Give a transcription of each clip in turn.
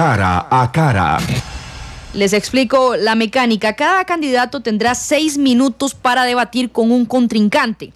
Cara a cara. Les explico la mecánica. Cada candidato tendrá seis minutos para debatir con un contrincante.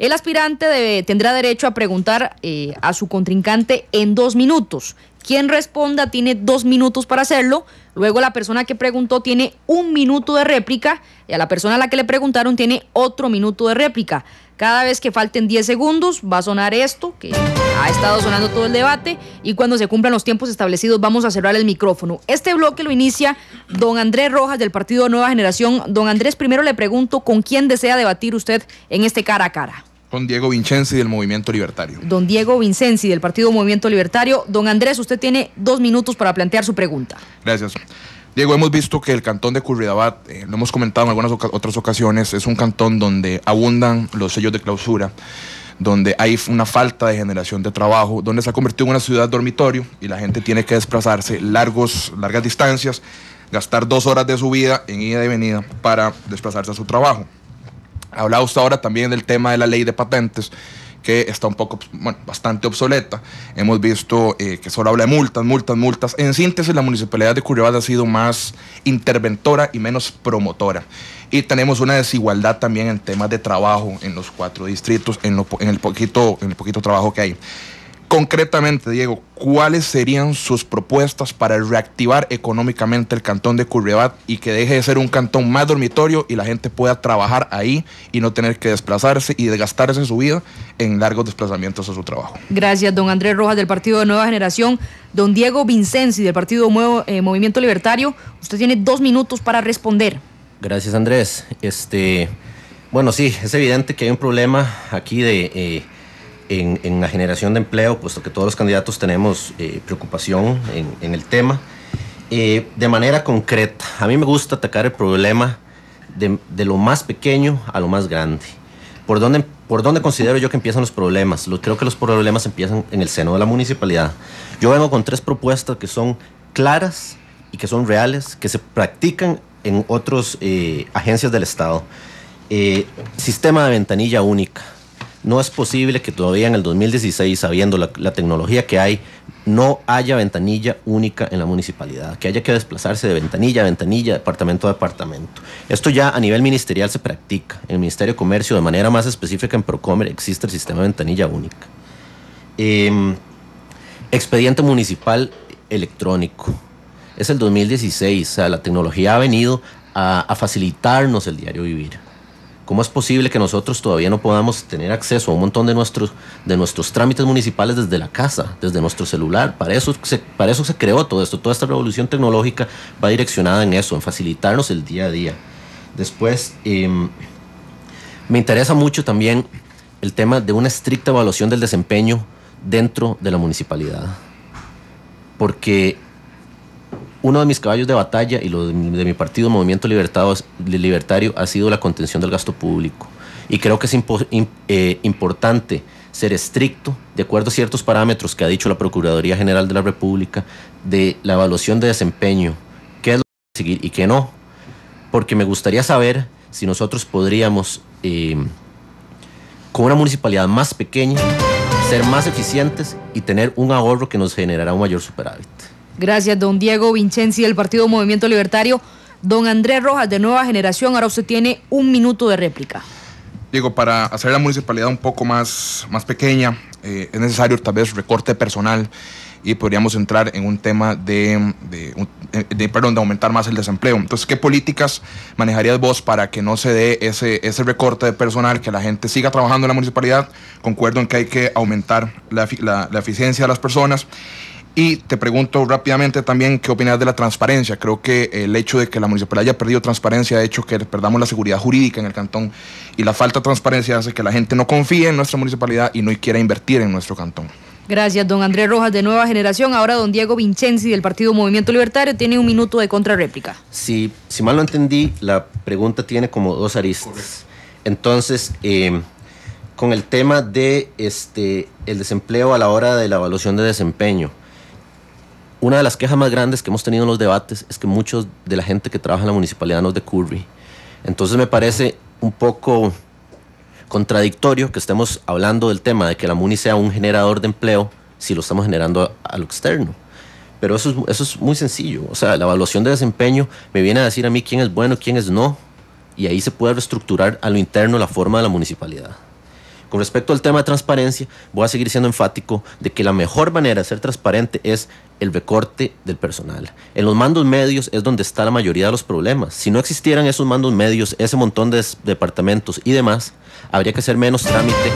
El aspirante tendrá derecho a preguntar eh, a su contrincante en dos minutos. Quien responda tiene dos minutos para hacerlo Luego la persona que preguntó tiene un minuto de réplica y a la persona a la que le preguntaron tiene otro minuto de réplica. Cada vez que falten 10 segundos va a sonar esto, que ha estado sonando todo el debate, y cuando se cumplan los tiempos establecidos vamos a cerrar el micrófono. Este bloque lo inicia don Andrés Rojas del Partido Nueva Generación. Don Andrés, primero le pregunto con quién desea debatir usted en este cara a cara. Don Diego Vincenzi del Movimiento Libertario. Don Diego Vincenzi del Partido Movimiento Libertario. Don Andrés, usted tiene dos minutos para plantear su pregunta. Gracias. Diego, hemos visto que el cantón de Curridabat, eh, lo hemos comentado en algunas otras ocasiones, es un cantón donde abundan los sellos de clausura, donde hay una falta de generación de trabajo, donde se ha convertido en una ciudad dormitorio y la gente tiene que desplazarse largos, largas distancias, gastar dos horas de su vida en ida y venida para desplazarse a su trabajo. Hablaba usted ahora también del tema de la ley de patentes que está un poco, pues, bueno, bastante obsoleta. Hemos visto eh, que solo habla de multas, multas, multas. En síntesis, la municipalidad de Curiobas ha sido más interventora y menos promotora. Y tenemos una desigualdad también en temas de trabajo en los cuatro distritos, el, poquito, en el poquito trabajo que hay. Concretamente, Diego, ¿cuáles serían sus propuestas para reactivar económicamente el cantón de Curriabat y que deje de ser un cantón más dormitorio y la gente pueda trabajar ahí y no tener que desplazarse y desgastarse su vida en largos desplazamientos a su trabajo? Gracias, don Andrés Rojas del Partido de Nueva Generación, don Diego Vincenzi del Partido Nuevo, eh, Movimiento Libertario. Usted tiene dos minutos para responder. Gracias, Andrés. Este, bueno, sí, es evidente que hay un problema aquí de... Eh, en, la generación de empleo, puesto que todos los candidatos tenemos eh, preocupación en, el tema. Eh, de manera concreta, a mí me gusta atacar el problema de, de lo más pequeño a lo más grande. ¿Por dónde, ¿Por dónde considero yo que empiezan los problemas? Lo, creo que los problemas empiezan en el seno de la municipalidad. Yo vengo con tres propuestas que son claras y que son reales, que se practican en otras eh, agencias del Estado. sistema de ventanilla única. No es posible que todavía en el 2016, sabiendo la, tecnología que hay, no haya ventanilla única en la municipalidad, que haya que desplazarse de ventanilla a ventanilla, departamento a departamento. Esto ya a nivel ministerial se practica. En el Ministerio de Comercio, de manera más específica en Procomer, existe el sistema de ventanilla única. Em, expediente municipal electrónico. Es el 2016, la tecnología ha venido a facilitarnos el diario vivir. ¿Cómo es posible que nosotros todavía no podamos tener acceso a un montón de nuestros, de nuestros trámites municipales desde la casa, desde nuestro celular? Para eso, se, para eso se creó todo esto. Toda esta revolución tecnológica va direccionada en eso, en facilitarnos el día a día. Después, em, me interesa mucho también el tema de una estricta evaluación del desempeño dentro de la municipalidad. Porque uno de mis caballos de batalla y lo de, mi partido Movimiento Libertario ha sido la contención del gasto público. Y creo que es eh, importante ser estricto, de acuerdo a ciertos parámetros que ha dicho la Procuraduría General de la República, de la evaluación de desempeño, qué es lo que seguir y qué no. Porque me gustaría saber si nosotros podríamos, eh, con una municipalidad más pequeña, ser más eficientes y tener un ahorro que nos generará un mayor superávit. Gracias, don Diego Vincenzi del Partido Movimiento Libertario. Don Andrés Rojas de Nueva Generación, ahora usted tiene un minuto de réplica. Diego, para hacer la municipalidad un poco más, más pequeña, eh, es necesario tal vez recorte personal y podríamos entrar en un tema eh, de, perdón, de aumentar más el desempleo. Entonces, ¿qué políticas manejarías vos para que no se dé ese, ese recorte de personal, que la gente siga trabajando en la municipalidad? Concuerdo en que hay que aumentar la eficiencia de las personas y te pregunto rápidamente también qué opinas de la transparencia. Creo que el hecho de que la municipalidad haya perdido transparencia ha hecho que perdamos la seguridad jurídica en el cantón y la falta de transparencia hace que la gente no confíe en nuestra municipalidad y no quiera invertir en nuestro cantón. Gracias, don Andrés Rojas de Nueva Generación. Ahora don Diego Vincenzi del Partido Movimiento Libertario tiene un minuto de contrarréplica. Si, si mal lo entendí, la pregunta tiene como dos aristas. Entonces, em, con el tema de este el desempleo a la hora de la evaluación de desempeño una de las quejas más grandes que hemos tenido en los debates es que muchos de la gente que trabaja en la municipalidad no es de Curry. Entonces me parece un poco contradictorio que estemos hablando del tema de que la MUNI sea un generador de empleo si lo estamos generando a, lo externo. Pero eso es, eso es muy sencillo. O sea, la evaluación de desempeño me viene a decir a mí quién es bueno, quién es no. Y ahí se puede reestructurar a lo interno la forma de la municipalidad. Con respecto al tema de transparencia, voy a seguir siendo enfático de que la mejor manera de ser transparente es el recorte del personal. En los mandos medios es donde está la mayoría de los problemas. Si no existieran esos mandos medios, ese montón de departamentos y demás, habría que hacer menos trámite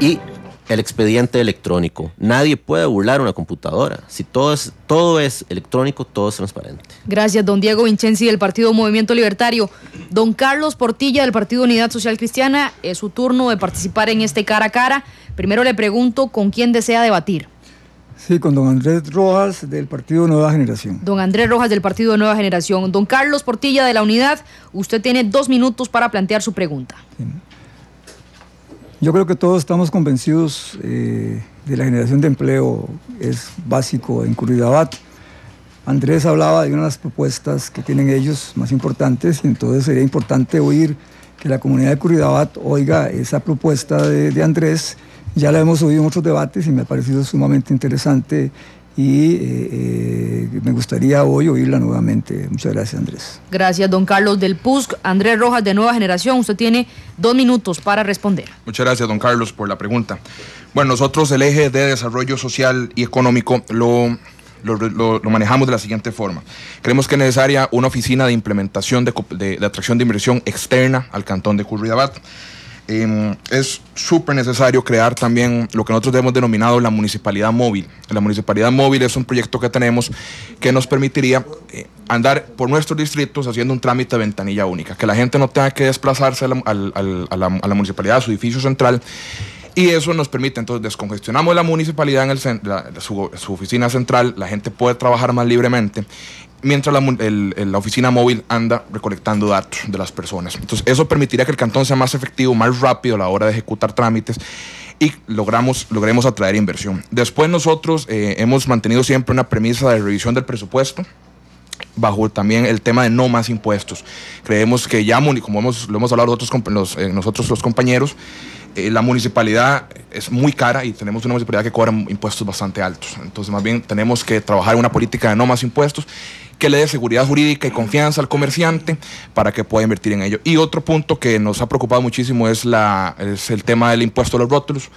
y el expediente electrónico. Nadie puede burlar una computadora. Si todo es, todo es electrónico, todo es transparente. Gracias, don Diego Vincenzi del Partido Movimiento Libertario. Don Carlos Portilla del Partido Unidad Social Cristiana, es su turno de participar en este cara a cara. Primero le pregunto con quién desea debatir. Sí, con don Andrés Rojas del Partido Nueva Generación. Don Andrés Rojas del Partido Nueva Generación. Don Carlos Portilla de la Unidad, usted tiene dos minutos para plantear su pregunta. Yo creo que todos estamos convencidos eh, de la generación de empleo, es básico en Curridabat. Andrés hablaba de una de las propuestas que tienen ellos más importantes, y entonces sería importante oír que la comunidad de Curridabat oiga esa propuesta de, de Andrés. Ya la hemos oído en otros debates y me ha parecido sumamente interesante y eh, eh, me gustaría hoy oírla nuevamente. Muchas gracias, Andrés. Gracias, don Carlos del PUSC. Andrés Rojas, de Nueva Generación, usted tiene dos minutos para responder. Muchas gracias, don Carlos, por la pregunta. Bueno, nosotros el eje de desarrollo social y económico lo lo, manejamos de la siguiente forma. Creemos que es necesaria una oficina de implementación de, de, atracción de inversión externa al cantón de Curridabat. Em, es súper necesario crear también lo que nosotros hemos denominado la municipalidad móvil. La municipalidad móvil es un proyecto que tenemos que nos permitiría eh, andar por nuestros distritos haciendo un trámite de ventanilla única, que la gente no tenga que desplazarse a la, municipalidad, a su edificio central. Y eso nos permite, entonces descongestionamos la municipalidad en el su, su, oficina central, la gente puede trabajar más libremente mientras la, oficina móvil anda recolectando datos de las personas. Entonces, eso permitiría que el cantón sea más efectivo, más rápido a la hora de ejecutar trámites y logramos, logremos atraer inversión. Después nosotros eh, hemos mantenido siempre una premisa de revisión del presupuesto bajo también el tema de no más impuestos. Creemos que ya, como lo hemos hablado nosotros eh, los compañeros, eh, la municipalidad es muy cara y tenemos una municipalidad que cobra impuestos bastante altos. Entonces, más bien tenemos que trabajar una política de no más impuestos que le dé seguridad jurídica y confianza al comerciante para que pueda invertir en ello. Y otro punto que nos ha preocupado muchísimo es, la, el tema del impuesto a los rótulos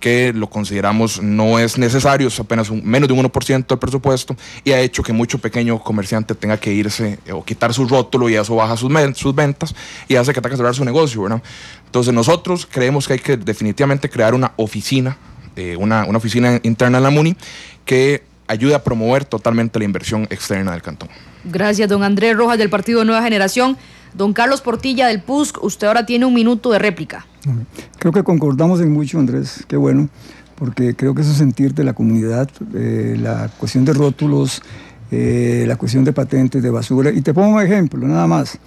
que lo consideramos no es necesario, es apenas un, menos de un 1% del presupuesto y ha hecho que mucho pequeño comerciante tenga que irse eh, o quitar su rótulo y eso baja sus, sus ventas y hace que tenga que cerrar su negocio, ¿verdad? Entonces nosotros creemos que hay que definitivamente crear una oficina, eh, una, oficina interna en la MUNI que ayude a promover totalmente la inversión externa del cantón. Gracias, don Andrés Rojas del Partido Nueva Generación. Don Carlos Portilla del PUSC, usted ahora tiene un minuto de réplica. Creo que concordamos en mucho, Andrés, qué bueno, porque creo que ese sentir de la comunidad, eh, la cuestión de rótulos, eh, la cuestión de patentes de basura. Y te pongo un ejemplo, nada más.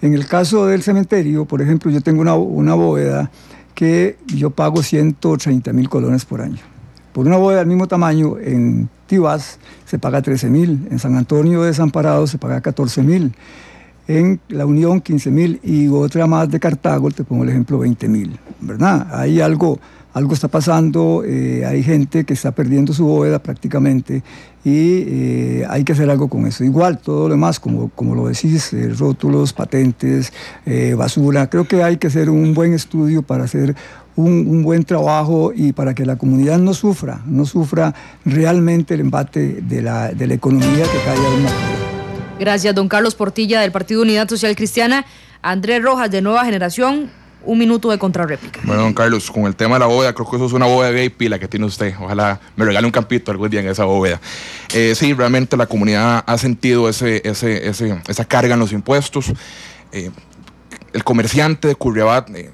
En el caso del cementerio, por ejemplo, yo tengo una, bóveda que yo pago 130.000 mil colones por año. Por una bóveda del mismo tamaño en Tibás se paga 13 mil, en San Antonio de San Desamparado se paga 14.000, en La Unión 15.000 y otra más de Cartago, te pongo el ejemplo, 20.000. mil. ¿Verdad? Hay algo algo está pasando, eh, hay gente que está perdiendo su bóveda prácticamente y eh, hay que hacer algo con eso. Igual todo lo demás, como, como lo decís, eh, rótulos, patentes, basura, creo que hay que hacer un buen estudio para hacer un, buen trabajo y para que la comunidad no sufra, no sufra realmente el embate de la, economía que cae a mundo. Gracias, don Carlos Portilla del Partido Unidad Social Cristiana, Andrés Rojas de Nueva Generación un minuto de contrarréplica. Bueno, don Carlos, con el tema de la bóveda, creo que eso es una bóveda y pila que tiene usted. Ojalá me regale un campito algún día en esa bóveda. Eh, sí, realmente la comunidad ha sentido ese, ese, esa carga en los impuestos. Eh, el comerciante de Curriabat eh,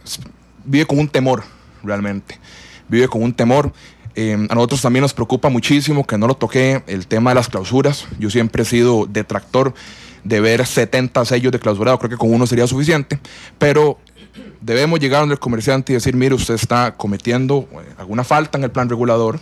vive con un temor, realmente. Vive con un temor. a nosotros también nos preocupa muchísimo que no lo toque el tema de las clausuras. Yo siempre he sido detractor de ver 70 sellos de clausurado, creo que con uno sería suficiente, pero debemos llegar donde el comerciante y decir, mire, usted está cometiendo eh, alguna falta en el plan regulador,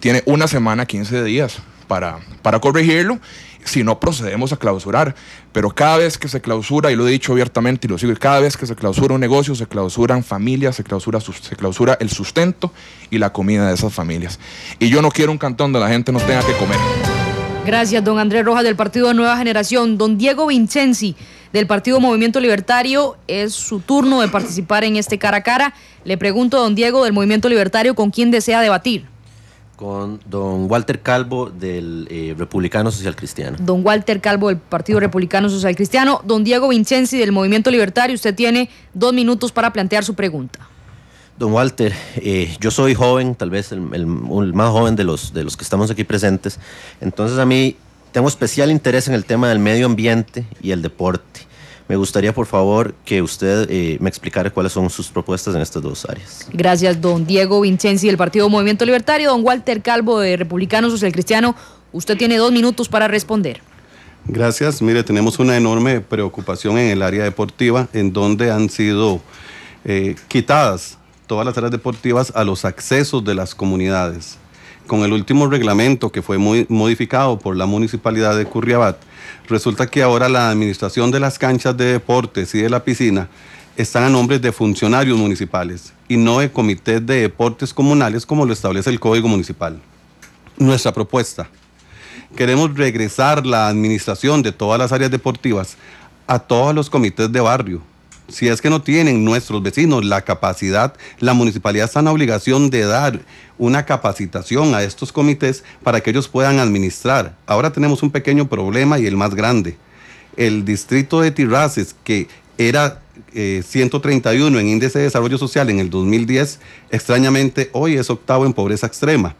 tiene una semana, 15 días para, para corregirlo, si no procedemos a clausurar. Pero cada vez que se clausura, y lo he dicho abiertamente y lo sigo, cada vez que se clausura un negocio, se clausuran familias, se clausura, se clausura el sustento y la comida de esas familias. Y yo no quiero un cantón donde la gente no tenga que comer. Gracias, don Andrés Rojas del Partido de Nueva Generación. Don Diego Vincenzi del Partido Movimiento Libertario. Es su turno de participar en este cara a cara. Le pregunto a don Diego del Movimiento Libertario con quién desea debatir. Con don Walter Calvo del eh, Republicano Social Cristiano. Don Walter Calvo del Partido Republicano Social Cristiano. Don Diego Vincenzi del Movimiento Libertario. Usted tiene dos minutos para plantear su pregunta. Don Walter, eh, yo soy joven, tal vez el, el, más joven de los, de los que estamos aquí presentes. Entonces a mí tengo especial interés en el tema del medio ambiente y el deporte. Me gustaría, por favor, que usted eh, me explicara cuáles son sus propuestas en estas dos áreas. Gracias, don Diego Vincenzi del Partido Movimiento Libertario, don Walter Calvo de Republicano Social Cristiano. Usted tiene dos minutos para responder. Gracias. Mire, tenemos una enorme preocupación en el área deportiva, en donde han sido eh, quitadas todas las áreas deportivas a los accesos de las comunidades con el último reglamento que fue modificado por la municipalidad de Curriabat, resulta que ahora la administración de las canchas de deportes y de la piscina están a nombre de funcionarios municipales y no de comités de deportes comunales como lo establece el Código Municipal. Nuestra propuesta, queremos regresar la administración de todas las áreas deportivas a todos los comités de barrio, si es que no tienen nuestros vecinos la capacidad, la municipalidad está en la obligación de dar una capacitación a estos comités para que ellos puedan administrar. Ahora tenemos un pequeño problema y el más grande. El distrito de Tirraces, que era 131 eh, en índice de desarrollo social en el 2010, extrañamente hoy es octavo en pobreza extrema.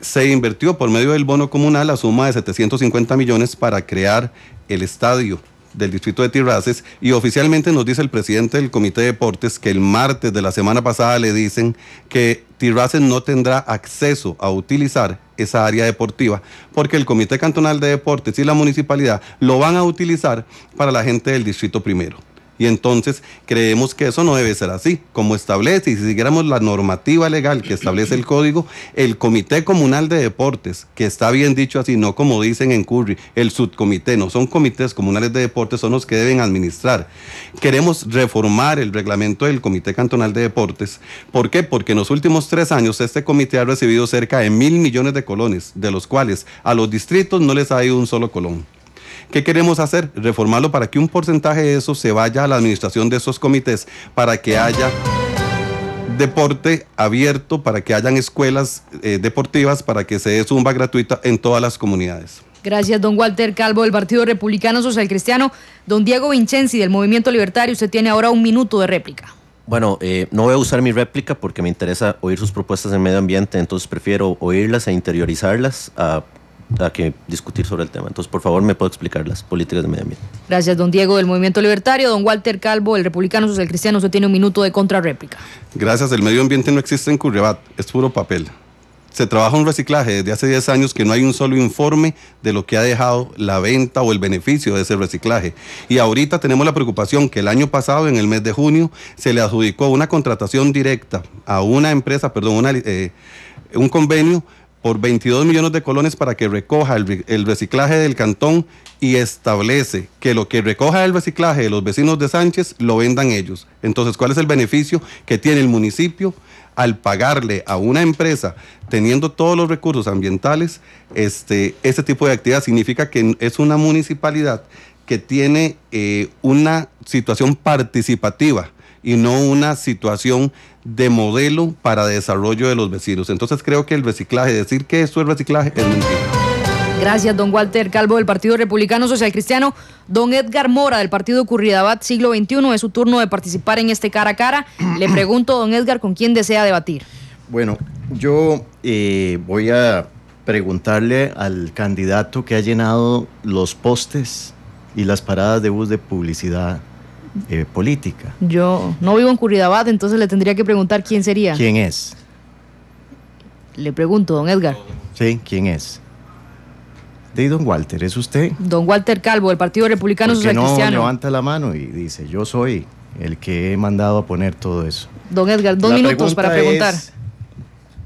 Se invirtió por medio del bono comunal la suma de 750 millones para crear el estadio del distrito de Tirraces y oficialmente nos dice el presidente del Comité de Deportes que el martes de la semana pasada le dicen que Tirraces no tendrá acceso a utilizar esa área deportiva porque el Comité Cantonal de Deportes y la municipalidad lo van a utilizar para la gente del distrito primero. Y entonces creemos que eso no debe ser así. Como establece, y si siguiéramos la normativa legal que establece el código, el Comité Comunal de Deportes, que está bien dicho así, no como dicen en Curry, el subcomité, no son comités comunales de deportes, son los que deben administrar. Queremos reformar el reglamento del Comité Cantonal de Deportes. ¿Por qué? Porque en los últimos tres años este comité ha recibido cerca de mil millones de colones, de los cuales a los distritos no les ha ido un solo colón. ¿Qué queremos hacer? Reformarlo para que un porcentaje de eso se vaya a la administración de esos comités, para que haya deporte abierto, para que hayan escuelas eh, deportivas, para que se dé zumba gratuita en todas las comunidades. Gracias, don Walter Calvo, del Partido Republicano Social Cristiano. Don Diego Vincenzi, del Movimiento Libertario, usted tiene ahora un minuto de réplica. Bueno, eh, no voy a usar mi réplica porque me interesa oír sus propuestas en medio ambiente, entonces prefiero oírlas e interiorizarlas a que discutir sobre el tema. Entonces, por favor, me puedo explicar las políticas de medio ambiente. Gracias, don Diego del Movimiento Libertario, don Walter Calvo, el Republicano Social Cristiano, usted tiene un minuto de contrarréplica. Gracias, el medio ambiente no existe en Curriabat, es puro papel. Se trabaja un reciclaje desde hace 10 años que no hay un solo informe de lo que ha dejado la venta o el beneficio de ese reciclaje. Y ahorita tenemos la preocupación que el año pasado, en el mes de junio, se le adjudicó una contratación directa a una empresa, perdón, eh, un convenio por 22 millones de colones para que recoja el, reciclaje del cantón y establece que lo que recoja el reciclaje de los vecinos de Sánchez lo vendan ellos. Entonces, ¿cuál es el beneficio que tiene el municipio al pagarle a una empresa teniendo todos los recursos ambientales? Este, este tipo de actividad significa que es una municipalidad que tiene eh, una situación participativa y no una situación de modelo para desarrollo de los vecinos. Entonces creo que el reciclaje, decir que esto es reciclaje, es mentira. Gracias, don Walter Calvo del Partido Republicano Social Cristiano. Don Edgar Mora del Partido Curridabat Siglo XXI es su turno de participar en este cara a cara. Le pregunto, don Edgar, ¿con quién desea debatir? Bueno, yo eh, voy a preguntarle al candidato que ha llenado los postes y las paradas de bus de publicidad eh, política. Yo no vivo en Curridabad entonces le tendría que preguntar quién sería. ¿Quién es? Le pregunto, don Edgar. Sí, ¿quién es? De don Walter, ¿es usted? Don Walter Calvo, del Partido Republicano Social no levanta la mano y dice, yo soy el que he mandado a poner todo eso. Don Edgar, dos minutos para preguntar.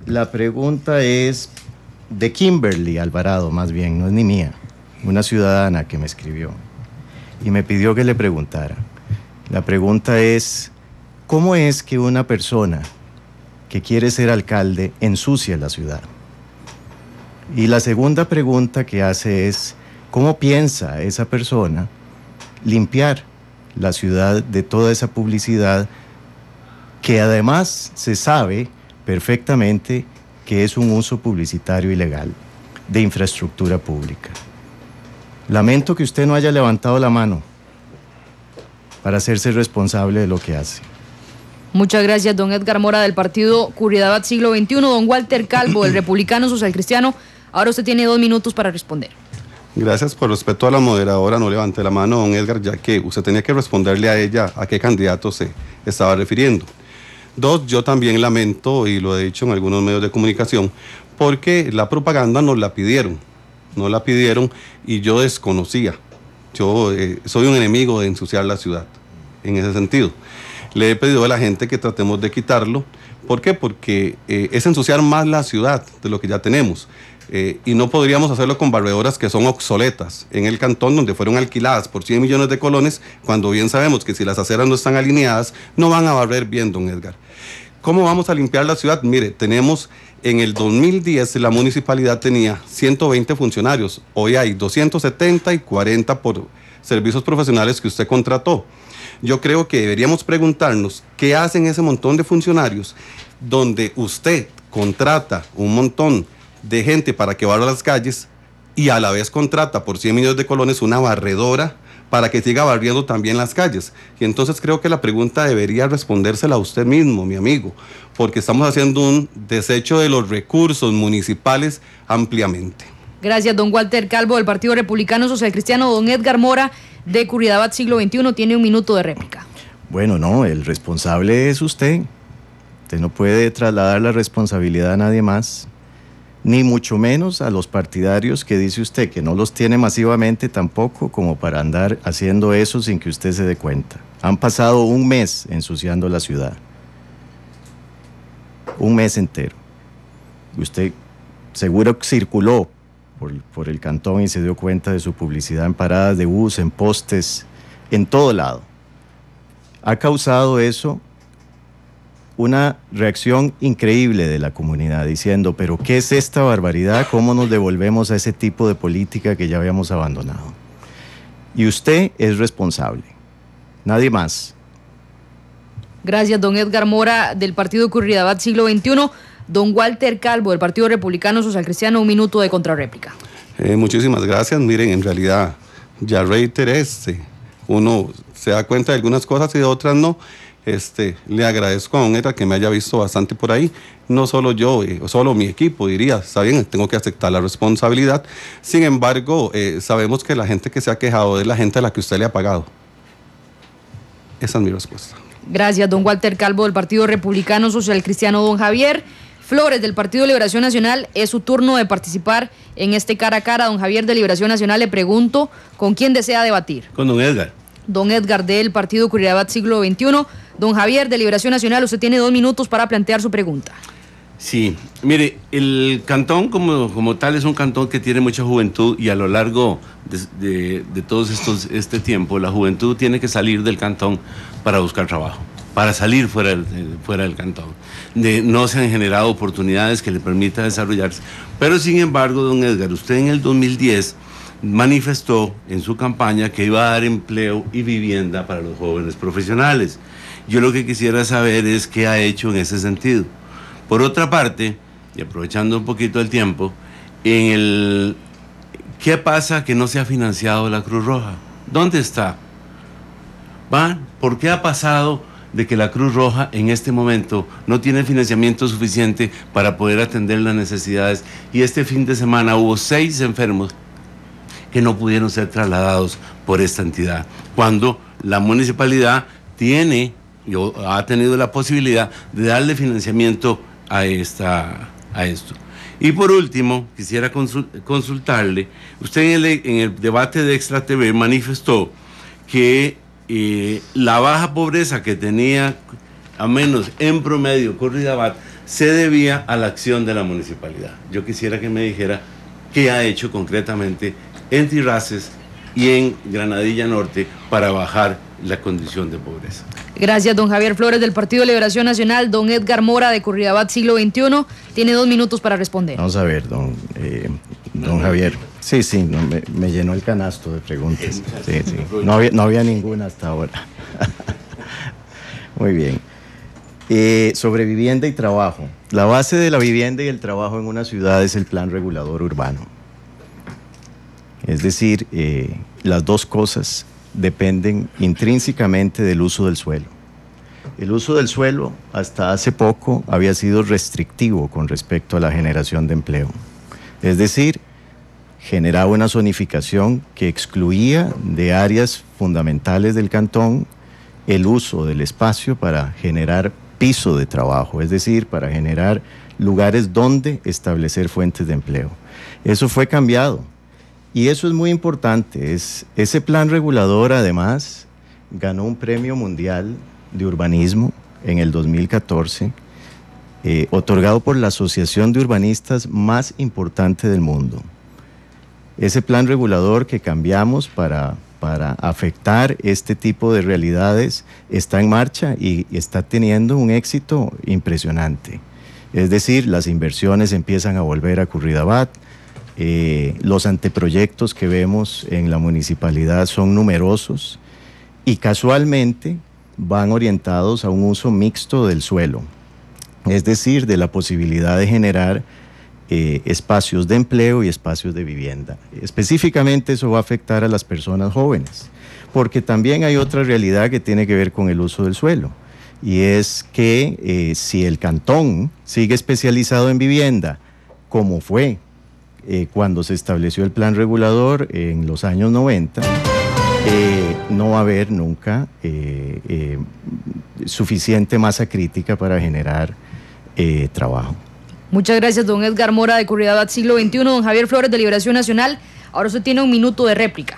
la pregunta es de Kimberly Alvarado, más bien, no es ni mía, una ciudadana que me escribió y me pidió que le preguntara. La pregunta es, ¿cómo es que una persona que quiere ser alcalde ensucia la ciudad? Y la segunda pregunta que hace es, ¿cómo piensa esa persona limpiar la ciudad de toda esa publicidad que además se sabe perfectamente que es un uso publicitario ilegal de infraestructura pública? Lamento que usted no haya levantado la mano para hacerse responsable de lo que hace. Muchas gracias, don Edgar Mora del partido Curidad Siglo XXI, don Walter Calvo del Republicano Social Cristiano. Ahora usted tiene dos minutos para responder. Gracias por respeto a la moderadora, no levante la mano, don Edgar, ya que usted tenía que responderle a ella a qué candidato se estaba refiriendo. Dos, yo también lamento, y lo he dicho en algunos medios de comunicación, porque la propaganda nos la pidieron, no la pidieron y yo desconocía. Yo eh, soy un enemigo de ensuciar la ciudad, en ese sentido. Le he pedido a la gente que tratemos de quitarlo. ¿Por qué? Porque eh, es ensuciar más la ciudad de lo que ya tenemos. Eh, y no podríamos hacerlo con barredoras que son obsoletas en el cantón donde fueron alquiladas por 100 millones de colones, cuando bien sabemos que si las aceras no están alineadas, no van a barrer bien, don Edgar. ¿Cómo vamos a limpiar la ciudad? Mire, tenemos en el 2010 la municipalidad tenía 120 funcionarios, hoy hay 270 y 40 por servicios profesionales que usted contrató. Yo creo que deberíamos preguntarnos qué hacen ese montón de funcionarios donde usted contrata un montón de gente para que a las calles y a la vez contrata por 100 millones de colones una barredora para que siga barriendo también las calles. Y entonces creo que la pregunta debería respondérsela a usted mismo, mi amigo, porque estamos haciendo un desecho de los recursos municipales ampliamente. Gracias, don Walter Calvo, del Partido Republicano Social Cristiano, don Edgar Mora, de Curidabat Siglo XXI, tiene un minuto de réplica. Bueno, no, el responsable es usted. Usted no puede trasladar la responsabilidad a nadie más ni mucho menos a los partidarios que dice usted, que no los tiene masivamente tampoco, como para andar haciendo eso sin que usted se dé cuenta. Han pasado un mes ensuciando la ciudad. Un mes entero. Usted seguro circuló por, el cantón y se dio cuenta de su publicidad en paradas de bus, en postes, en todo lado. Ha causado eso una reacción increíble de la comunidad diciendo, pero ¿qué es esta barbaridad? ¿Cómo nos devolvemos a ese tipo de política que ya habíamos abandonado? Y usted es responsable, nadie más. Gracias, don Edgar Mora, del Partido Curridabat Siglo XXI. Don Walter Calvo, del Partido Republicano Social Cristiano, un minuto de contrarréplica. Eh, muchísimas gracias. Miren, en realidad, ya reiteré, este, uno se da cuenta de algunas cosas y de otras no. Este, le agradezco a Don Era que me haya visto bastante por ahí. No solo yo, eh, solo mi equipo diría, está bien, tengo que aceptar la responsabilidad. Sin embargo, eh, sabemos que la gente que se ha quejado es la gente a la que usted le ha pagado. Esa es mi respuesta. Gracias, don Walter Calvo del Partido Republicano Social Cristiano, don Javier. Flores del Partido Liberación Nacional, es su turno de participar en este cara a cara. Don Javier de Liberación Nacional, le pregunto con quién desea debatir. Con don Edgar. Don Edgar del Partido Curidad Siglo XXI. Don Javier de Liberación Nacional, usted tiene dos minutos para plantear su pregunta. Sí, mire, el cantón como, como tal es un cantón que tiene mucha juventud y a lo largo de, de, todo este tiempo la juventud tiene que salir del cantón para buscar trabajo para salir fuera del, eh, fuera del cantón. no se han generado oportunidades que le permitan desarrollarse. Pero sin embargo, don Edgar, usted en el 2010 manifestó en su campaña que iba a dar empleo y vivienda para los jóvenes profesionales. Yo lo que quisiera saber es qué ha hecho en ese sentido. Por otra parte, y aprovechando un poquito el tiempo, en el ¿qué pasa que no se ha financiado la Cruz Roja? ¿Dónde está? ¿Van? ¿Por qué ha pasado de que la Cruz Roja en este momento no tiene financiamiento suficiente para poder atender las necesidades? Y este fin de semana hubo seis enfermos que no pudieron ser trasladados por esta entidad, cuando la municipalidad tiene ha tenido la posibilidad de darle financiamiento a, esta, a esto. Y por último, quisiera consultarle, usted en el, debate de Extra TV manifestó que eh, la baja pobreza que tenía, a menos en promedio, Corridabat, se debía a la acción de la municipalidad. Yo quisiera que me dijera qué ha hecho concretamente en Tirraces y en Granadilla Norte para bajar la condición de pobreza. Gracias, don Javier Flores del Partido de Liberación Nacional. Don Edgar Mora de Curridabat Siglo XXI tiene dos minutos para responder. Vamos a ver, don, eh, don Javier. Sí, sí, me, llenó el canasto de preguntas. No, había, ninguna hasta ahora. Muy bien. Eh, sobre vivienda y trabajo. La base de la vivienda y el trabajo en una ciudad es el plan regulador urbano. Es decir, eh, las dos cosas dependen intrínsecamente del uso del suelo. El uso del suelo hasta hace poco había sido restrictivo con respecto a la generación de empleo. Es decir, generaba una zonificación que excluía de áreas fundamentales del cantón el uso del espacio para generar piso de trabajo, es decir, para generar lugares donde establecer fuentes de empleo. Eso fue cambiado y eso es muy importante. Es, ese plan regulador, además, ganó un premio mundial de urbanismo en el 2014, eh, otorgado por la asociación de urbanistas más importante del mundo. Ese plan regulador que cambiamos para, para afectar este tipo de realidades está en marcha y, está teniendo un éxito impresionante. Es decir, las inversiones empiezan a volver a Curridabat, eh, los anteproyectos que vemos en la municipalidad son numerosos y casualmente van orientados a un uso mixto del suelo, es decir, de la posibilidad de generar eh, espacios de empleo y espacios de vivienda. Específicamente eso va a afectar a las personas jóvenes, porque también hay otra realidad que tiene que ver con el uso del suelo, y es que eh, si el cantón sigue especializado en vivienda, como fue eh, cuando se estableció el plan regulador en los años 90, eh, no va a haber nunca eh, suficiente masa crítica para generar trabajo. Muchas gracias, don Edgar Mora de Curiosidad Siglo XXI, don Javier Flores de Liberación Nacional. Ahora usted tiene un minuto de réplica.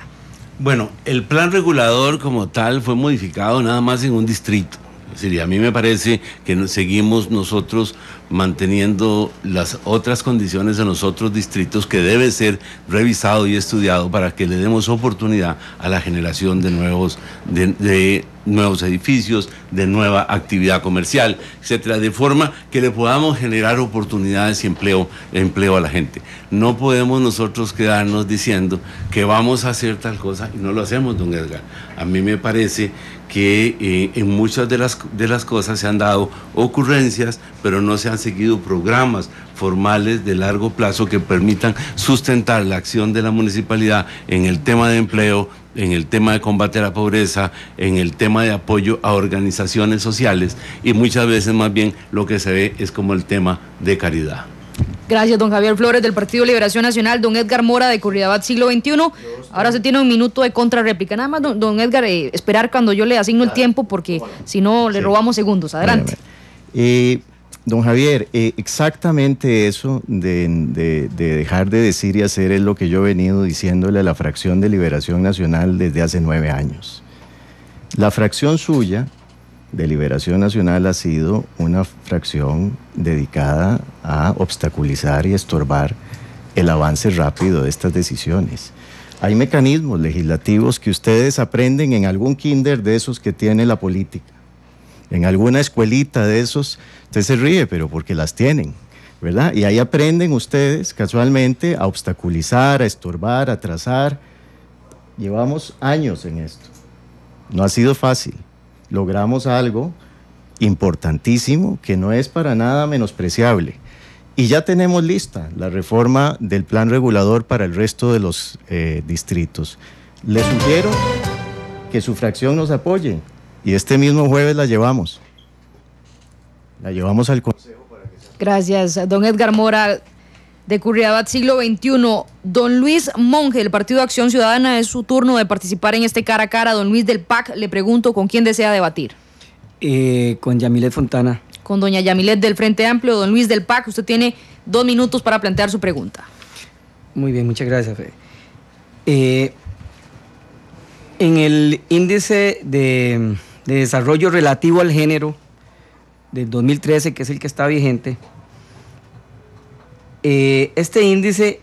Bueno, el plan regulador como tal fue modificado nada más en un distrito. Es decir, a mí me parece que seguimos nosotros manteniendo las otras condiciones en los otros distritos que debe ser revisado y estudiado para que le demos oportunidad a la generación de nuevos, de, nuevos edificios, de nueva actividad comercial, etcétera, de forma que le podamos generar oportunidades y empleo, empleo a la gente. No podemos nosotros quedarnos diciendo que vamos a hacer tal cosa y no lo hacemos, don Edgar. A mí me parece que eh, en muchas de las, de las cosas se han dado ocurrencias, pero no se han seguido programas formales de largo plazo que permitan sustentar la acción de la municipalidad en el tema de empleo, en el tema de combate a la pobreza, en el tema de apoyo a organizaciones sociales y muchas veces más bien lo que se ve es como el tema de caridad. Gracias, don Javier Flores del Partido Liberación Nacional, don Edgar Mora de Curridabat Siglo XXI. Ahora se tiene un minuto de contrarréplica. Nada más, don, Edgar, eh, esperar cuando yo le asigno el tiempo porque si no le robamos segundos. Adelante. don Javier, eh, exactamente eso de dejar de decir y hacer es lo que yo he venido diciéndole a la fracción de Liberación Nacional desde hace nueve años. La fracción suya Deliberación Nacional ha sido una fracción dedicada a obstaculizar y estorbar el avance rápido de estas decisiones. Hay mecanismos legislativos que ustedes aprenden en algún kinder de esos que tiene la política, en alguna escuelita de esos, usted se ríe, pero porque las tienen. ¿verdad? Y ahí aprenden ustedes casualmente a obstaculizar, a estorbar, a trazar. Llevamos años en esto. No ha sido fácil logramos algo importantísimo que no es para nada menospreciable. Y ya tenemos lista la reforma del plan regulador para el resto de los eh, distritos. Les sugiero que su fracción nos apoye y este mismo jueves la llevamos. La llevamos al Consejo. Gracias, don Edgar Mora de Curriabat Siglo XXI. Don Luis Monge, del Partido Acción Ciudadana, es su turno de participar en este cara a cara. Don Luis del PAC, le pregunto con quién desea debatir. Eh, con Yamilet Fontana. Con doña Yamilet del Frente Amplio. Don Luis del PAC, usted tiene dos minutos para plantear su pregunta. Muy bien, muchas gracias, eh, en el índice de, de desarrollo relativo al género del 2013, que es el que está vigente, eh, este índice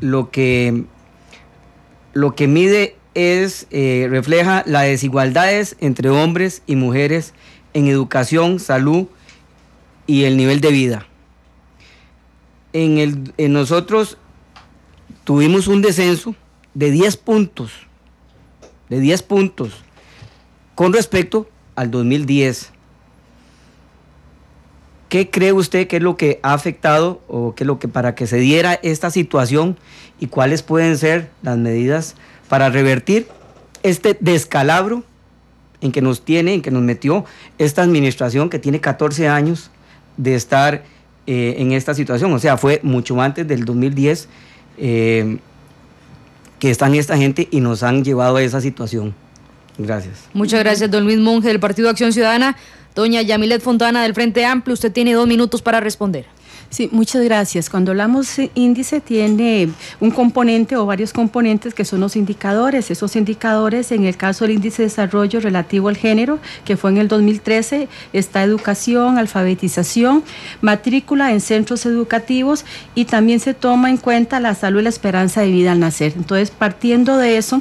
lo que, lo que mide es, eh, refleja las desigualdades entre hombres y mujeres en educación, salud y el nivel de vida. En, en nosotros tuvimos un descenso de 10 puntos, de 10 puntos con respecto al 2010. ¿Qué cree usted que es lo que ha afectado o qué es lo que para que se diera esta situación y cuáles pueden ser las medidas para revertir este descalabro en que nos tiene, en que nos metió esta administración que tiene 14 años de estar eh, en esta situación? O sea, fue mucho antes del 2010 eh, que están esta gente y nos han llevado a esa situación. Gracias. Muchas gracias, don Luis Monge, del Partido Acción Ciudadana. Doña Yamilet Fontana del Frente Amplio, usted tiene dos minutos para responder. Sí, muchas gracias. Cuando hablamos eh, índice tiene un componente o varios componentes que son los indicadores. Esos indicadores, en el caso del índice de desarrollo relativo al género, que fue en el 2013, está educación, alfabetización, matrícula en centros educativos y también se toma en cuenta la salud y la esperanza de vida al nacer. Entonces, partiendo de eso...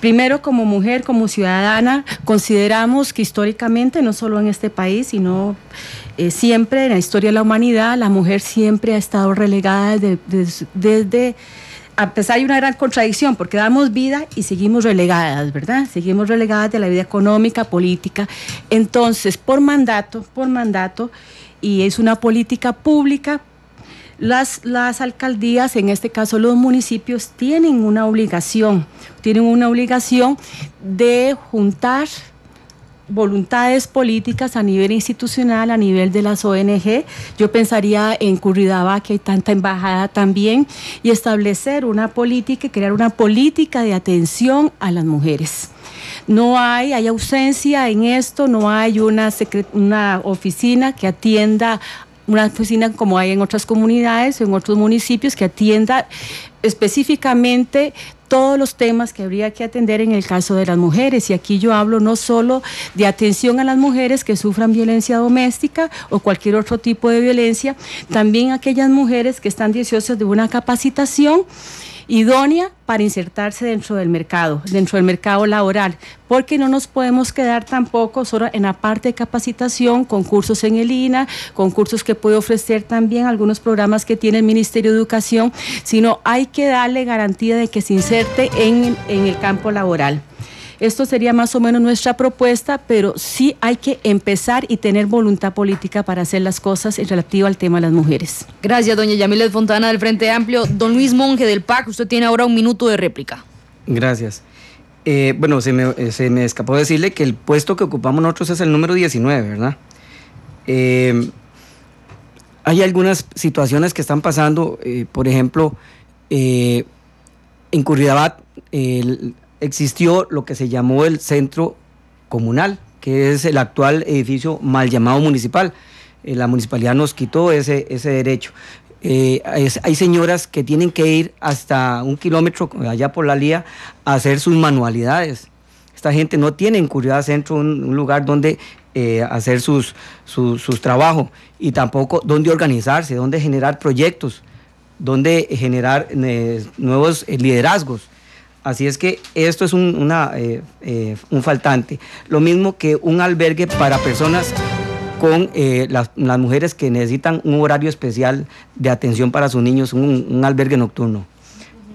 Primero, como mujer, como ciudadana, consideramos que históricamente, no solo en este país, sino eh, siempre en la historia de la humanidad, la mujer siempre ha estado relegada desde, a pesar de una gran contradicción, porque damos vida y seguimos relegadas, ¿verdad? Seguimos relegadas de la vida económica, política. Entonces, por mandato, por mandato, y es una política pública, las, las alcaldías, en este caso los municipios, tienen una obligación tienen una obligación de juntar voluntades políticas a nivel institucional, a nivel de las ONG. Yo pensaría en Curridaba, que hay tanta embajada también, y establecer una política, crear una política de atención a las mujeres. No hay, hay ausencia en esto, no hay una, una oficina que atienda una oficina como hay en otras comunidades, en otros municipios, que atienda específicamente todos los temas que habría que atender en el caso de las mujeres. Y aquí yo hablo no solo de atención a las mujeres que sufran violencia doméstica o cualquier otro tipo de violencia, también aquellas mujeres que están deseosas de una capacitación idónea para insertarse dentro del mercado, dentro del mercado laboral, porque no nos podemos quedar tampoco solo en la parte de capacitación, con cursos en el INA, con cursos que puede ofrecer también algunos programas que tiene el Ministerio de Educación, sino hay que darle garantía de que se inserte en, en el campo laboral. Esto sería más o menos nuestra propuesta, pero sí hay que empezar y tener voluntad política para hacer las cosas en relativo al tema de las mujeres. Gracias, doña Yamilet Fontana del Frente Amplio. Don Luis Monge del PAC, usted tiene ahora un minuto de réplica. Gracias. Eh, bueno, se me, eh, se me, escapó decirle que el puesto que ocupamos nosotros es el número 19, ¿verdad? Eh, hay algunas situaciones que están pasando, por ejemplo, en Curridabat, existió lo que se llamó el centro comunal, que es el actual edificio mal llamado municipal. Eh, la municipalidad nos quitó ese, ese derecho. Eh, hay señoras que tienen que ir hasta un kilómetro allá por la lía a hacer sus manualidades. Esta gente no tiene en Centro un, lugar donde eh, hacer sus, sus trabajos y tampoco donde organizarse, donde generar proyectos, donde generar nuevos liderazgos. Así es que esto es eh, eh, un, faltante. Lo mismo que un albergue para personas con eh, las, mujeres que necesitan un horario especial de atención para sus niños, un, albergue nocturno.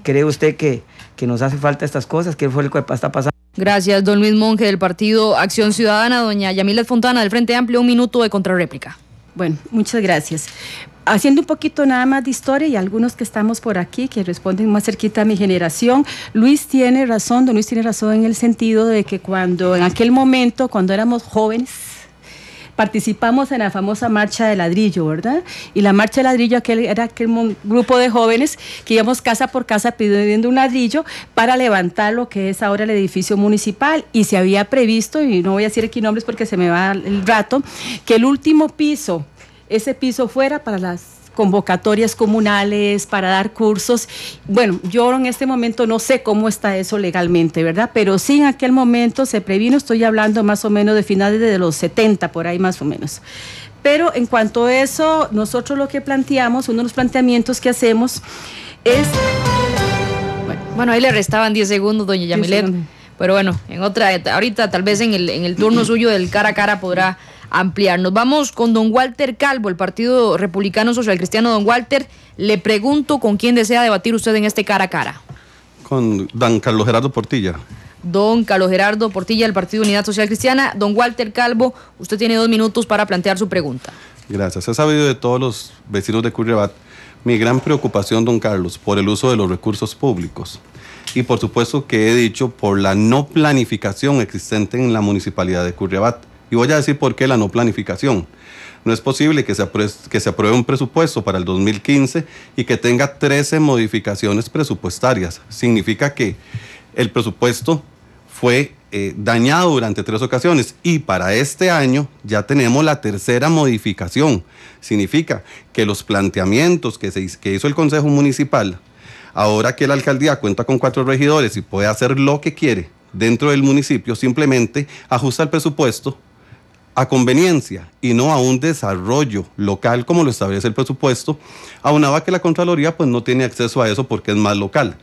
¿Cree usted que, nos hace falta estas cosas? ¿Qué fue lo que está pasando? Gracias, don Luis Monge del partido Acción Ciudadana, doña Yamila Fontana del Frente Amplio, un minuto de contrarréplica. Bueno, muchas gracias. Haciendo un poquito nada más de historia y algunos que estamos por aquí que responden más cerquita a mi generación, Luis tiene razón, don Luis tiene razón en el sentido de que cuando en aquel momento, cuando éramos jóvenes, participamos en la famosa marcha de ladrillo, ¿verdad? Y la marcha de ladrillo aquel, era aquel grupo de jóvenes que íbamos casa por casa pidiendo un ladrillo para levantar lo que es ahora el edificio municipal y se había previsto, y no voy a decir aquí nombres porque se me va el rato, que el último piso, ese piso fuera para las convocatorias comunales para dar cursos. Bueno, yo en este momento no sé cómo está eso legalmente, ¿verdad? Pero sí en aquel momento se previno, estoy hablando más o menos de finales de los 70, por ahí más o menos. Pero en cuanto a eso, nosotros lo que planteamos, uno de los planteamientos que hacemos es... Bueno, ahí le restaban 10 segundos, doña Yamilet. Pero bueno, en otra, ahorita tal vez en el, en el turno suyo del cara a cara podrá Ampliarnos vamos con don Walter Calvo, el Partido Republicano Social Cristiano. Don Walter, le pregunto con quién desea debatir usted en este cara a cara. Con don Carlos Gerardo Portilla. Don Carlos Gerardo Portilla, del Partido Unidad Social Cristiana. Don Walter Calvo, usted tiene dos minutos para plantear su pregunta. Gracias. He sabido de todos los vecinos de Curriabat mi gran preocupación, don Carlos, por el uso de los recursos públicos y por supuesto que he dicho por la no planificación existente en la municipalidad de Curriabat. Y voy a decir por qué la no planificación. No es posible que se, que se, apruebe un presupuesto para el 2015 y que tenga 13 modificaciones presupuestarias. Significa que el presupuesto fue eh, dañado durante tres ocasiones y para este año ya tenemos la tercera modificación. Significa que los planteamientos que, se, que hizo el Consejo Municipal, ahora que la alcaldía cuenta con cuatro regidores y puede hacer lo que quiere dentro del municipio, simplemente ajusta el presupuesto a conveniencia y no a un desarrollo local como lo establece el presupuesto, aunaba que la Contraloría pues no tiene acceso a eso porque es más local.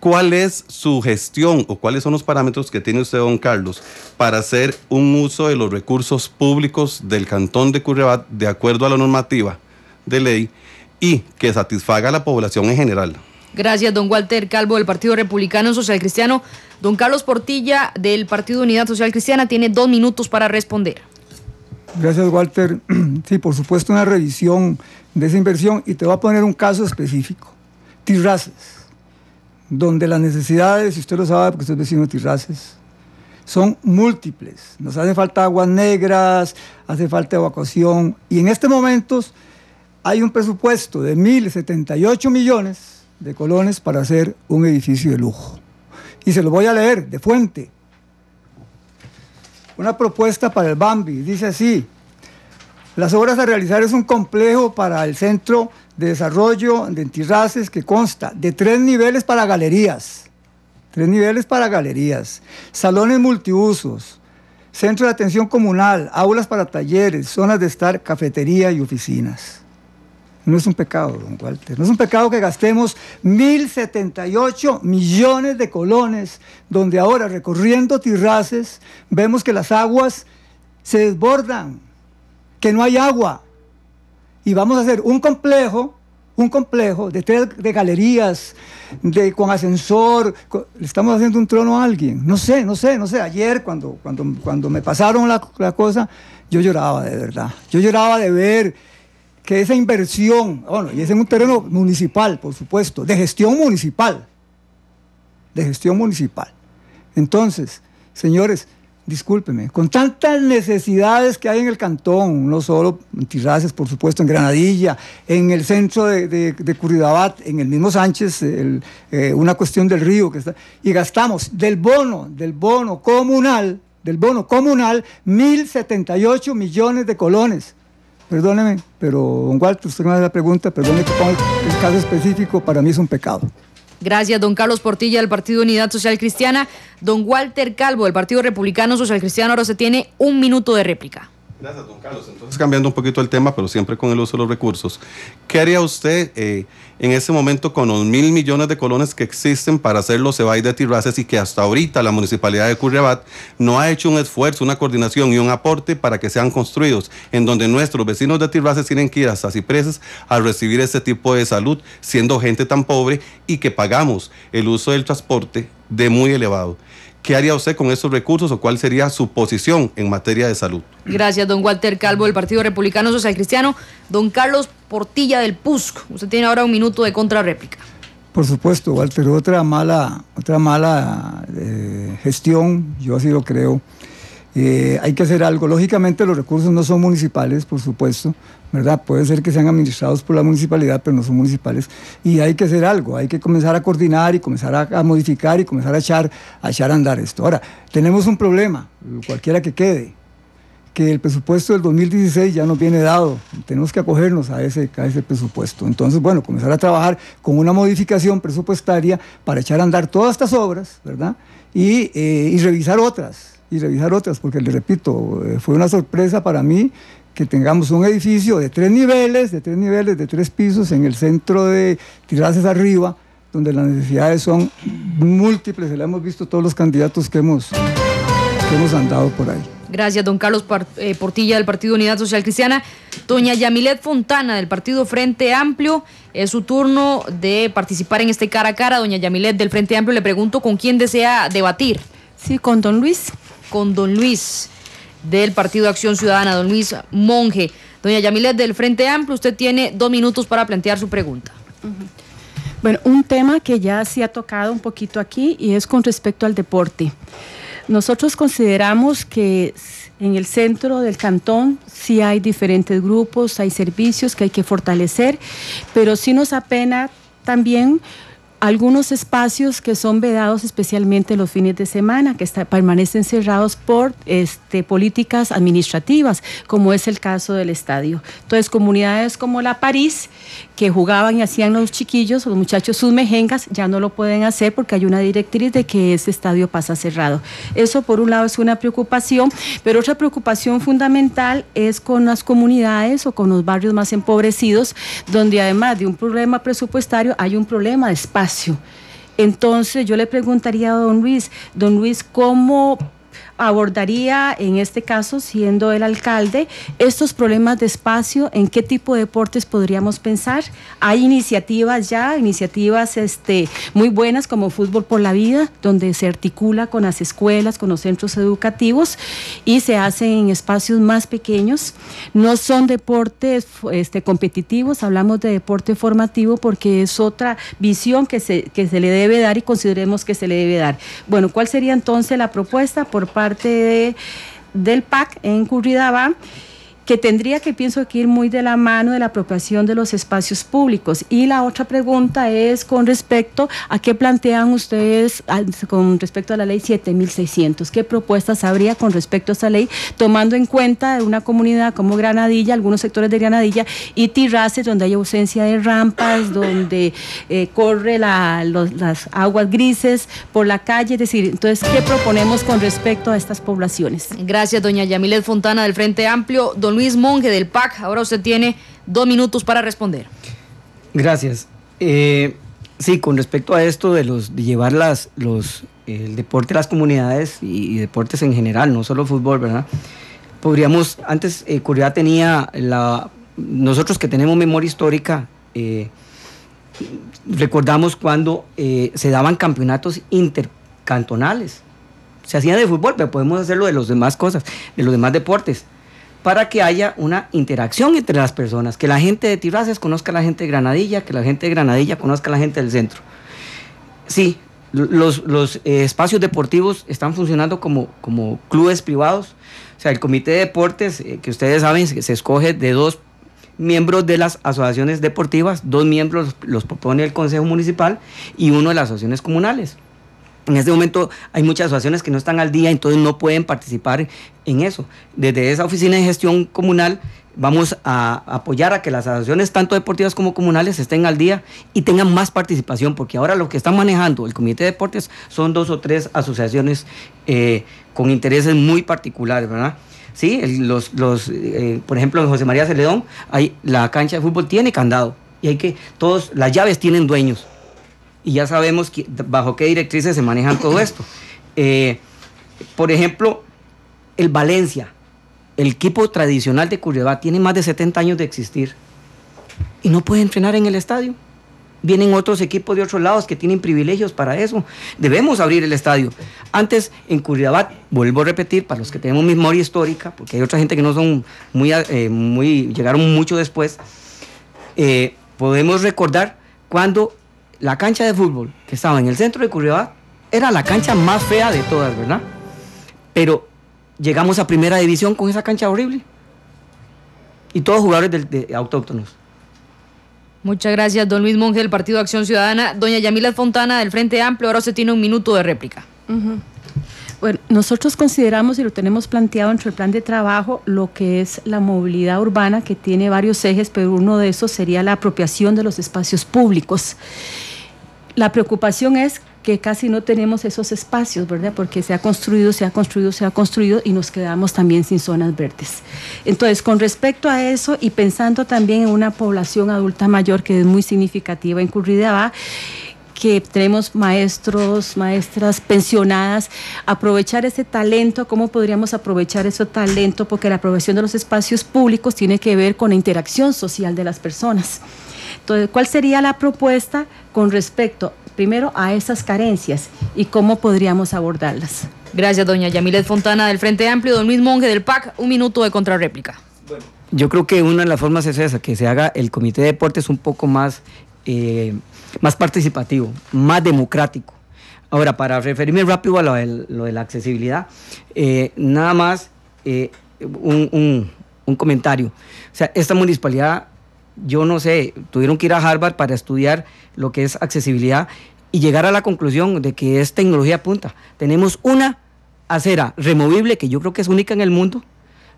¿Cuál es su gestión o cuáles son los parámetros que tiene usted, don Carlos, para hacer un uso de los recursos públicos del Cantón de Currebat de acuerdo a la normativa de ley y que satisfaga a la población en general? Gracias, don Walter Calvo del Partido Republicano Social Cristiano. Don Carlos Portilla del Partido Unidad Social Cristiana tiene dos minutos para responder. Gracias, Walter. Sí, por supuesto, una revisión de esa inversión y te voy a poner un caso específico. Tirraces, donde las necesidades, si usted lo sabe porque usted es vecino de Tirraces, son múltiples. Nos hace falta aguas negras, hace falta evacuación y en este momento hay un presupuesto de 1.078 millones de colones para hacer un edificio de lujo. Y se lo voy a leer de fuente. Una propuesta para el Bambi, dice así, las obras a realizar es un complejo para el Centro de Desarrollo de Entirraces que consta de tres niveles para galerías, tres niveles para galerías, salones multiusos, centro de atención comunal, aulas para talleres, zonas de estar, cafetería y oficinas. No es un pecado, don Walter. No es un pecado que gastemos 1.078 millones de colones, donde ahora recorriendo tirraces vemos que las aguas se desbordan, que no hay agua. Y vamos a hacer un complejo, un complejo de galerías, de, con ascensor. le estamos haciendo un trono a alguien. No sé, no sé, no sé. Ayer cuando, cuando, cuando me pasaron la, la cosa, yo lloraba de verdad. Yo lloraba de ver que esa inversión, bueno, y es en un terreno municipal, por supuesto, de gestión municipal, de gestión municipal. Entonces, señores, discúlpenme, con tantas necesidades que hay en el cantón, no solo en Tirraces, por supuesto, en Granadilla, en el centro de, de, en el mismo Sánchez, eh, una cuestión del río que está, y gastamos del bono, del bono comunal, del bono comunal, 1.078 millones de colones. Perdóneme, pero don Walter, usted me hace la pregunta, perdóneme que ponga el caso específico, para mí es un pecado. Gracias, don Carlos Portilla del Partido Unidad Social Cristiana. Don Walter Calvo del Partido Republicano Social Cristiano ahora se tiene un minuto de réplica. Gracias, don Carlos. Entonces, cambiando un poquito el tema, pero siempre con el uso de los recursos, ¿qué haría usted eh, en ese momento con los mil millones de colones que existen para hacer los CEBAI de Tirrases y que hasta ahorita la municipalidad de Curriabat no ha hecho un esfuerzo, una coordinación y un aporte para que sean construidos, en donde nuestros vecinos de tirrases tienen que ir hasta Cipreses a recibir este tipo de salud, siendo gente tan pobre y que pagamos el uso del transporte de muy elevado? ¿Qué haría usted con esos recursos o cuál sería su posición en materia de salud? Gracias, don Walter Calvo, del Partido Republicano Social Cristiano. Don Carlos Portilla del PUSC, usted tiene ahora un minuto de contrarréplica. Por supuesto, Walter, otra mala, otra mala eh, gestión, yo así lo creo, eh, hay que hacer algo. Lógicamente los recursos no son municipales, por supuesto, ¿verdad? Puede ser que sean administrados por la municipalidad, pero no son municipales. Y hay que hacer algo, hay que comenzar a coordinar y comenzar a, modificar y comenzar a echar, a echar a andar esto. Ahora, tenemos un problema, cualquiera que quede, que el presupuesto del 2016 ya nos viene dado, tenemos que acogernos a ese, a ese presupuesto. Entonces, bueno, comenzar a trabajar con una modificación presupuestaria para echar a andar todas estas obras, ¿verdad? y eh, revisar otras y revisar otras, porque le repito, eh, fue una sorpresa para mí que tengamos un edificio de tres niveles, de tres niveles, de tres pisos en el centro de Tiraces arriba, donde las necesidades son múltiples, se la hemos visto todos los candidatos que hemos, que hemos andado por ahí. Gracias, don Carlos eh, Portilla del Partido Unidad Social Cristiana. Doña Yamilet Fontana del Partido Frente Amplio, es su turno de participar en este cara a cara. Doña Yamilet del Frente Amplio, le pregunto con quién desea debatir. Sí, con don Luis con don Luis del Partido Acción Ciudadana, don Luis Monge. Doña Yamilet del Frente Amplio, usted tiene dos minutos para plantear su pregunta. Bueno, un tema que ya se ha tocado un poquito aquí y es con respecto al deporte. Nosotros consideramos que en el centro del cantón sí hay diferentes grupos, hay servicios que hay que fortalecer, pero sí nos apena también algunos espacios que son vedados especialmente los fines de semana, que permanecen cerrados por este, políticas administrativas, como es el caso del estadio. Entonces, comunidades como la París, que jugaban y hacían los chiquillos, los muchachos sus mejengas, ya no lo pueden hacer porque hay una directriz de que ese estadio pasa cerrado. Eso por un lado es una preocupación, pero otra preocupación fundamental es con las comunidades o con los barrios más empobrecidos, donde además de un problema presupuestario hay un problema de espacio entonces yo le preguntaría a don Luis, don Luis, ¿cómo abordaría en este caso, siendo el alcalde, estos problemas de espacio, en qué tipo de deportes podríamos pensar. Hay iniciativas ya, iniciativas este, muy buenas como Fútbol por la Vida, donde se articula con las escuelas, con los centros educativos y se hacen en espacios más pequeños. No son deportes este, competitivos, hablamos de deporte formativo porque es otra visión que se, que se le debe dar y consideremos que se le debe dar. Bueno, ¿cuál sería entonces la propuesta por parte parte del PAC en Curridaba que tendría que pienso que ir muy de la mano de la apropiación de los espacios públicos. Y la otra pregunta es con respecto a qué plantean ustedes con respecto a la ley 7600, qué propuestas habría con respecto a esta ley, tomando en cuenta una comunidad como Granadilla, algunos sectores de Granadilla y Tirrases, donde hay ausencia de rampas, donde eh, corre las aguas grises por la calle, es decir, entonces, ¿qué proponemos con respecto a estas poblaciones? Gracias, doña Yamilet Fontana del Frente Amplio. Luis Monge del PAC. Ahora usted tiene dos minutos para responder. Gracias. Eh, sí, con respecto a esto de, los, de llevar las, los, el deporte a las comunidades y, deportes en general, no solo fútbol, ¿verdad? Podríamos, antes eh, tenía la, nosotros que tenemos memoria histórica, eh, recordamos cuando eh, se daban campeonatos intercantonales. Se hacían de fútbol, pero podemos hacerlo de los demás cosas, de los demás deportes para que haya una interacción entre las personas, que la gente de Tiraces conozca a la gente de Granadilla, que la gente de Granadilla conozca a la gente del centro. Sí, los, eh, espacios deportivos están funcionando como, como clubes privados. O sea, el comité de deportes, eh, que ustedes saben, se, escoge de dos miembros de las asociaciones deportivas, dos miembros los propone el Consejo Municipal y uno de las asociaciones comunales. En este momento hay muchas asociaciones que no están al día, entonces no pueden participar en eso. Desde esa oficina de gestión comunal vamos a apoyar a que las asociaciones, tanto deportivas como comunales, estén al día y tengan más participación, porque ahora lo que están manejando el Comité de Deportes son dos o tres asociaciones eh, con intereses muy particulares, ¿verdad? Sí, los, los eh, por ejemplo, en José María Celedón, hay, la cancha de fútbol tiene candado y hay que, todos, las llaves tienen dueños y ya sabemos bajo qué directrices se manejan todo esto. Eh, por ejemplo, el Valencia, el equipo tradicional de Curriabat, tiene más de 70 años de existir y no puede entrenar en el estadio. Vienen otros equipos de otros lados que tienen privilegios para eso. Debemos abrir el estadio. Antes, en Curriabat, vuelvo a repetir, para los que tenemos memoria histórica, porque hay otra gente que no son muy, eh, muy llegaron mucho después, eh, podemos recordar cuando la cancha de fútbol que estaba en el centro de Curriabá era la cancha más fea de todas, ¿verdad? Pero llegamos a primera división con esa cancha horrible. Y todos jugadores de, autóctonos. Muchas gracias, don Luis Monge del Partido Acción Ciudadana. Doña Yamila Fontana del Frente Amplio, ahora se tiene un minuto de réplica. Bueno, nosotros consideramos y lo tenemos planteado entre el plan de trabajo lo que es la movilidad urbana, que tiene varios ejes, pero uno de esos sería la apropiación de los espacios públicos la preocupación es que casi no tenemos esos espacios, ¿verdad? Porque se ha construido, se ha construido, se ha construido y nos quedamos también sin zonas verdes. Entonces, con respecto a eso y pensando también en una población adulta mayor que es muy significativa en Curridabat, que tenemos maestros, maestras pensionadas, aprovechar ese talento, cómo podríamos aprovechar ese talento, porque la aprobación de los espacios públicos tiene que ver con la interacción social de las personas. ¿cuál sería la propuesta con respecto primero a esas carencias y cómo podríamos abordarlas? Gracias, doña Yamilet Fontana del Frente Amplio, don Luis Monge del PAC, un minuto de contrarréplica. Bueno. Yo creo que una de las formas es esa, que se haga el Comité de Deportes un poco más, eh, más participativo, más democrático. Ahora, para referirme rápido a lo de, la accesibilidad, eh, nada más eh, un, un comentario. O sea, esta municipalidad yo no sé, tuvieron que ir a Harvard para estudiar lo que es accesibilidad y llegar a la conclusión de que es tecnología punta. Tenemos una acera removible que yo creo que es única en el mundo,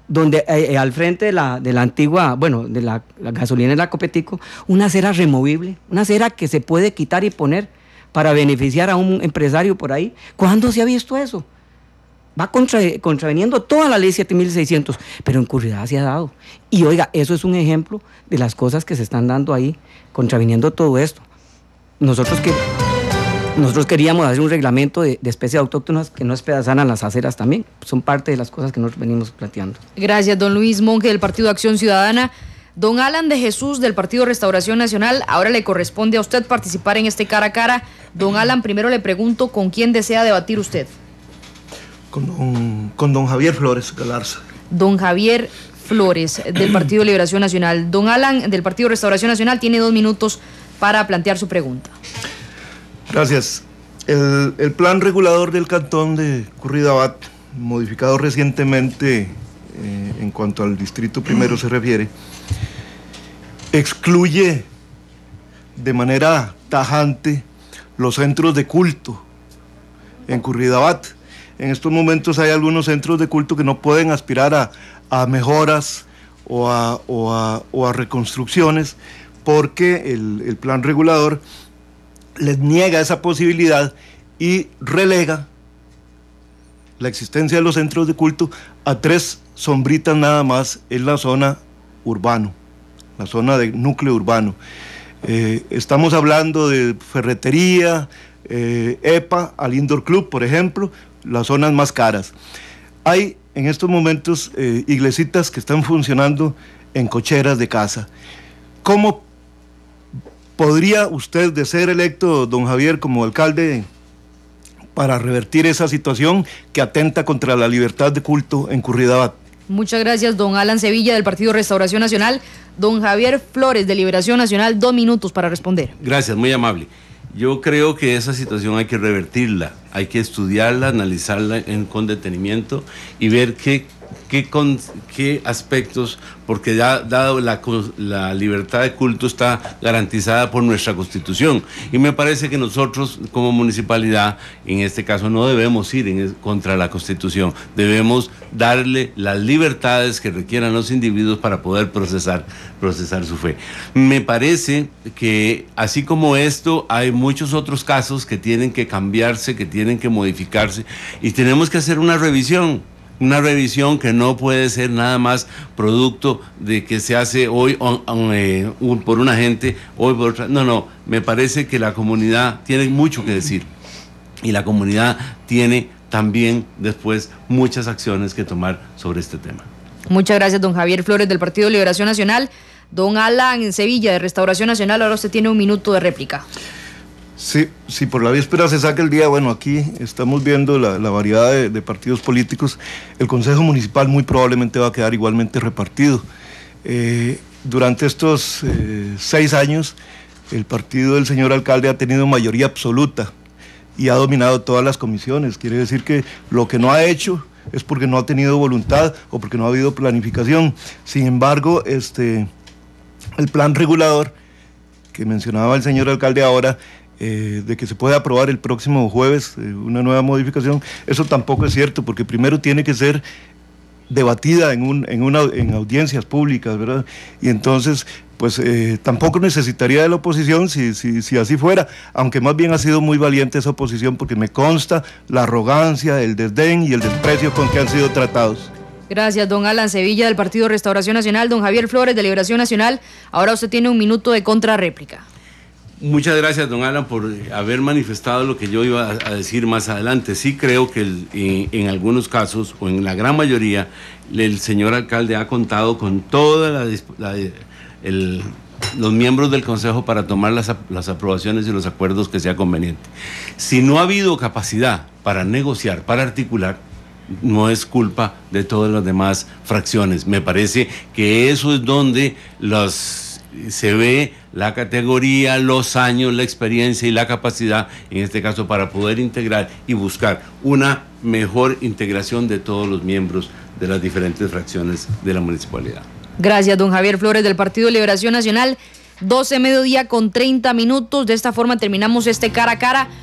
donde eh, eh, al frente de la, antigua, bueno, de la, gasolina de la Copetico, una acera removible, una acera que se puede quitar y poner para beneficiar a un empresario por ahí. ¿Cuándo se ha visto eso? va contraveniendo toda la ley 7600, pero en se ha dado. Y oiga, eso es un ejemplo de las cosas que se están dando ahí, contraviniendo todo esto. Nosotros que nosotros queríamos hacer un reglamento de, especies autóctonas que no a las aceras también. Son parte de las cosas que nosotros venimos planteando. Gracias, don Luis Monge del Partido Acción Ciudadana. Don Alan de Jesús del Partido Restauración Nacional, ahora le corresponde a usted participar en este cara a cara. Don Alan, primero le pregunto con quién desea debatir usted con don, Javier Flores Galarza. Don Javier Flores, del Partido Liberación Nacional. Don Alan, del Partido Restauración Nacional, tiene dos minutos para plantear su pregunta. Gracias. El, plan regulador del cantón de Curridabat, modificado recientemente eh, en cuanto al distrito primero se refiere, excluye de manera tajante los centros de culto en Curridabat en estos momentos hay algunos centros de culto que no pueden aspirar a, a mejoras o a, reconstrucciones porque el, plan regulador les niega esa posibilidad y relega la existencia de los centros de culto a tres sombritas nada más en la zona urbano, la zona de núcleo urbano. Eh, estamos hablando de ferretería, EPA, eh, e al Indoor Club, por ejemplo, las zonas más caras. Hay en estos momentos eh, iglesitas que están funcionando en cocheras de casa. ¿Cómo podría usted, de ser electo, don Javier, como alcalde, para revertir esa situación que atenta contra la libertad de culto en Curridabat? Muchas gracias, don Alan Sevilla, del Partido Restauración Nacional. Don Javier Flores, de Liberación Nacional, dos minutos para responder. Gracias, muy amable. Yo creo que esa situación hay que revertirla, hay que estudiarla, analizarla en, con detenimiento y ver qué qué, qué aspectos, porque ya dado la, libertad de culto está garantizada por nuestra constitución. Y me parece que nosotros como municipalidad, en este caso, no debemos ir en, contra la constitución, debemos darle las libertades que requieran los individuos para poder procesar, procesar su fe. Me parece que así como esto, hay muchos otros casos que tienen que cambiarse, que tienen que modificarse y tenemos que hacer una revisión una revisión que no puede ser nada más producto de que se hace hoy eh, por una gente, hoy por otra. No, no, me parece que la comunidad tiene mucho que decir y la comunidad tiene también después muchas acciones que tomar sobre este tema. Muchas gracias, don Javier Flores del Partido Liberación Nacional. Don Alan en Sevilla de Restauración Nacional, ahora usted tiene un minuto de réplica. Sí, si por la víspera se saca el día, bueno, aquí estamos viendo la, variedad de, partidos políticos. El Consejo Municipal muy probablemente va a quedar igualmente repartido. Eh, durante estos eh, seis años, el partido del señor alcalde ha tenido mayoría absoluta y ha dominado todas las comisiones. Quiere decir que lo que no ha hecho es porque no ha tenido voluntad o porque no ha habido planificación. Sin embargo, este, el plan regulador que mencionaba el señor alcalde ahora, eh, de que se pueda aprobar el próximo jueves eh, una nueva modificación, eso tampoco es cierto, porque primero tiene que ser debatida en, una, en audiencias públicas, ¿verdad? Y entonces, pues eh, tampoco necesitaría de la oposición si, si, si, así fuera, aunque más bien ha sido muy valiente esa oposición porque me consta la arrogancia, el desdén y el desprecio con que han sido tratados. Gracias, don Alan Sevilla del Partido Restauración Nacional, don Javier Flores de Liberación Nacional. Ahora usted tiene un minuto de contrarréplica. Muchas gracias, don Alan, por haber manifestado lo que yo iba a decir más adelante. Sí creo que eh, en, algunos casos, o en la gran mayoría, el señor alcalde ha contado con todos los miembros del Consejo para tomar las, aprobaciones y los acuerdos que sea conveniente. Si no ha habido capacidad para negociar, para articular, no es culpa de todas las demás fracciones. Me parece que eso es donde se ve la categoría, los años, la experiencia y la capacidad, en este caso, para poder integrar y buscar una mejor integración de todos los miembros de las diferentes fracciones de la municipalidad. Gracias, don Javier Flores del Partido Liberación Nacional. 12 mediodía con 30 minutos. De esta forma terminamos este cara a cara.